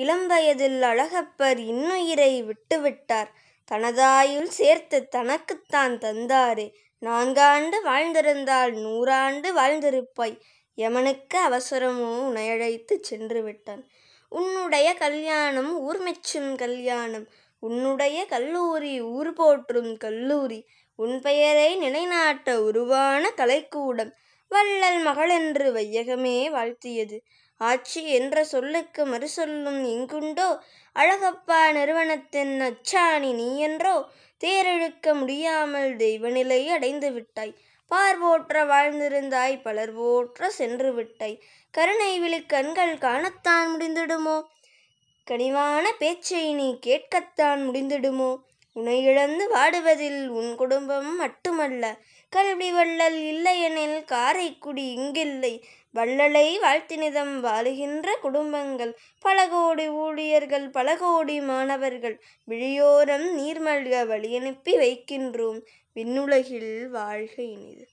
இளம் வயதில் அழகப்பர் இன்னுயிரை விட்டுவிட்டார் தனதாயுள் சேர்த்து தனக்குத்தான் தந்தாரே நான்காண்டு வாழ்ந்திருந்தால் நூறாண்டு வாழ்ந்திருப்பாய் யமனுக்கு அவசரமோ உனையழைத்து சென்று விட்டான் உன்னுடைய கல்யாணம் மெச்சும் கல்யாணம் உன்னுடைய கல்லூரி ஊர் போற்றும் கல்லூரி உன் பெயரை நிலைநாட்ட உருவான கலைக்கூடம் வள்ளல் மகள் என்று வையகமே வாழ்த்தியது ஆட்சி என்ற சொல்லுக்கு மறுசொல்லும் எங்குண்டோ அழகப்பா நிறுவனத்தின் அச்சாணி நீ என்றோ தேரெழுக்க முடியாமல் தெய்வநிலை அடைந்து விட்டாய் பார் போற்ற வாழ்ந்திருந்தாய் பலர் போற்ற சென்று விட்டாய் கருணை விழி கண்கள் காணத்தான் முடிந்திடுமோ கனிவான பேச்சை நீ கேட்கத்தான் முடிந்திடுமோ உனை இழந்து வாடுவதில் உன் குடும்பம் மட்டுமல்ல கல்வி வள்ளல் இல்லையெனில் காரைக்குடி இங்கில்லை வள்ளலை வாழ்த்தினிதம் வாழுகின்ற குடும்பங்கள் பல கோடி ஊழியர்கள் பல கோடி மாணவர்கள் விழியோரம் நீர்மல்க வழியனுப்பி வைக்கின்றோம் விண்ணுலகில் வாழ்க இனிது